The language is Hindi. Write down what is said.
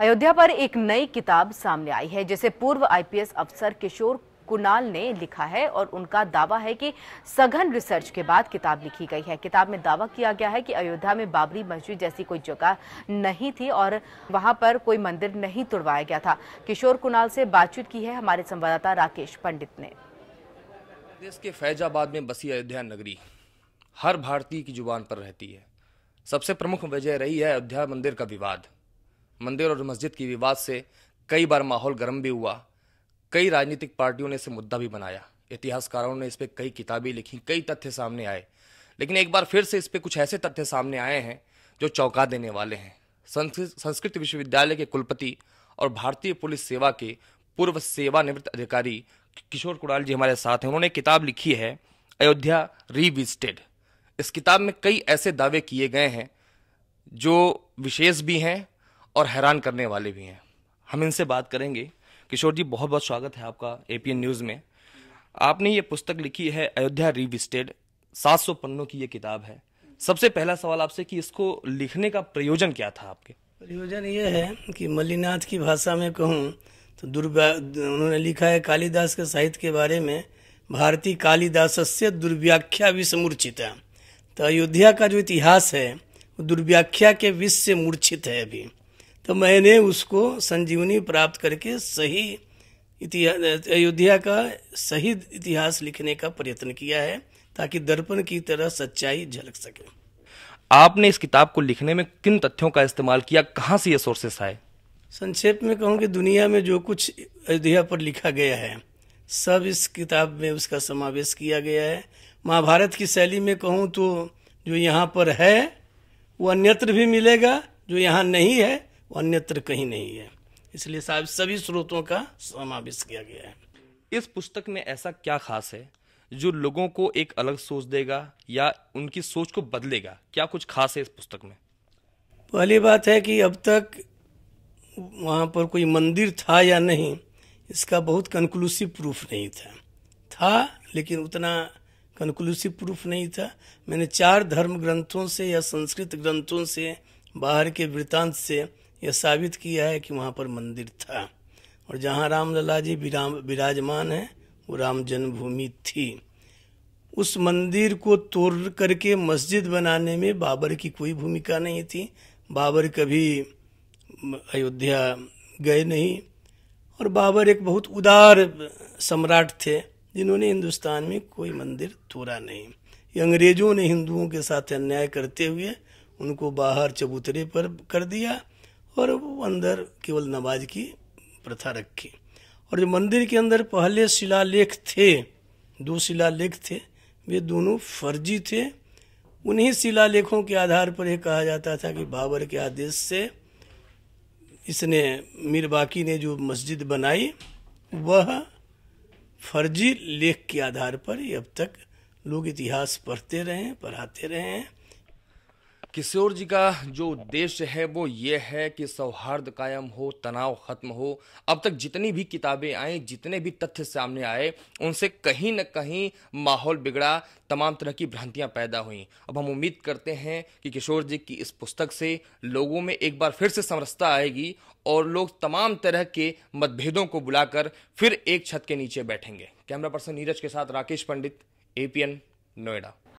अयोध्या पर एक नई किताब सामने आई है जिसे पूर्व आईपीएस अफसर किशोर कुणाल ने लिखा है और उनका दावा है कि सघन रिसर्च के बाद किताब लिखी गई है किताब में दावा किया गया है कि अयोध्या में बाबरी मस्जिद जैसी कोई जगह नहीं थी और वहां पर कोई मंदिर नहीं तुड़वाया गया था किशोर कुणाल से बातचीत की है हमारे संवाददाता राकेश पंडित ने देश के फैजाबाद में बसी अयोध्या नगरी हर भारतीय की जुबान पर रहती है सबसे प्रमुख वजह रही है अयोध्या मंदिर का विवाद मंदिर और मस्जिद के विवाद से कई बार माहौल गर्म भी हुआ कई राजनीतिक पार्टियों ने इसे मुद्दा भी बनाया इतिहासकारों ने इस पर कई किताबें लिखी कई तथ्य सामने आए लेकिन एक बार फिर से इस पर कुछ ऐसे तथ्य सामने आए हैं जो चौंका देने वाले हैं संस्कृत विश्वविद्यालय के कुलपति और भारतीय पुलिस सेवा के पूर्व सेवानिवृत्त अधिकारी किशोर कुड़ाल जी हमारे साथ हैं उन्होंने किताब लिखी है अयोध्या रीविजिटेड इस किताब में कई ऐसे दावे किए गए हैं जो विशेष भी हैं और हैरान करने वाले भी हैं हम इनसे बात करेंगे किशोर जी बहुत बहुत स्वागत है आपका ए न्यूज़ में आपने ये पुस्तक लिखी है अयोध्या रिविस्टेड 700 पन्नों की ये किताब है सबसे पहला सवाल आपसे कि इसको लिखने का प्रयोजन क्या था आपके प्रयोजन ये है कि मल्लीनाथ की भाषा में कहूँ तो दुर्व्या उन्होंने लिखा है कालिदास के साहित्य के बारे में भारतीय कालिदास से दुर्व्याख्या भी मूर्छित है तो अयोध्या का जो इतिहास है वो दुर्व्याख्या के विष से मूर्छित है अभी तो मैंने उसको संजीवनी प्राप्त करके सही इतिहास अयोध्या का सही इतिहास लिखने का प्रयत्न किया है ताकि दर्पण की तरह सच्चाई झलक सके आपने इस किताब को लिखने में किन तथ्यों का इस्तेमाल किया कहाँ से ये सोर्सेस आए संक्षेप में कहूँ कि दुनिया में जो कुछ अयोध्या पर लिखा गया है सब इस किताब में उसका समावेश किया गया है महाभारत की शैली में कहूँ तो जो यहाँ पर है वो अन्यत्र भी मिलेगा जो यहाँ नहीं है अन्यत्र कहीं नहीं है इसलिए साहब सभी स्रोतों का समावेश किया गया है इस पुस्तक में ऐसा क्या खास है जो लोगों को एक अलग सोच देगा या उनकी सोच को बदलेगा क्या कुछ खास है इस पुस्तक में पहली बात है कि अब तक वहाँ पर कोई मंदिर था या नहीं इसका बहुत कंक्लूसिव प्रूफ नहीं था था लेकिन उतना कंक्लूसिव प्रूफ नहीं था मैंने चार धर्म ग्रंथों से या संस्कृत ग्रंथों से बाहर के वृतांत से यह साबित किया है कि वहाँ पर मंदिर था और जहाँ रामलला जी विराजमान हैं वो राम जन्मभूमि थी उस मंदिर को तोड़ करके मस्जिद बनाने में बाबर की कोई भूमिका नहीं थी बाबर कभी अयोध्या गए नहीं और बाबर एक बहुत उदार सम्राट थे जिन्होंने हिंदुस्तान में कोई मंदिर तोड़ा नहीं ये अंग्रेजों ने हिंदुओं के साथ अन्याय करते हुए उनको बाहर चबूतरे पर कर दिया और अंदर केवल नमाज की प्रथा रखी और जो मंदिर के अंदर पहले शिलालेख थे दो शिलालेख थे वे दोनों फर्जी थे उन्हीं शिलालेखों के आधार पर यह कहा जाता था कि बाबर के आदेश से इसने मीर बाकी ने जो मस्जिद बनाई वह फर्जी लेख के आधार पर अब तक लोग इतिहास पढ़ते रहे पढ़ाते रहे हैं किशोर जी का जो उद्देश्य है वो ये है कि सौहार्द कायम हो तनाव खत्म हो अब तक जितनी भी किताबें आई जितने भी तथ्य सामने आए उनसे कहीं ना कहीं माहौल बिगड़ा तमाम तरह की भ्रांतियां पैदा हुई अब हम उम्मीद करते हैं कि किशोर जी की इस पुस्तक से लोगों में एक बार फिर से समरसता आएगी और लोग तमाम तरह के मतभेदों को बुलाकर फिर एक छत के नीचे बैठेंगे कैमरा पर्सन नीरज के साथ राकेश पंडित एपीएन नोएडा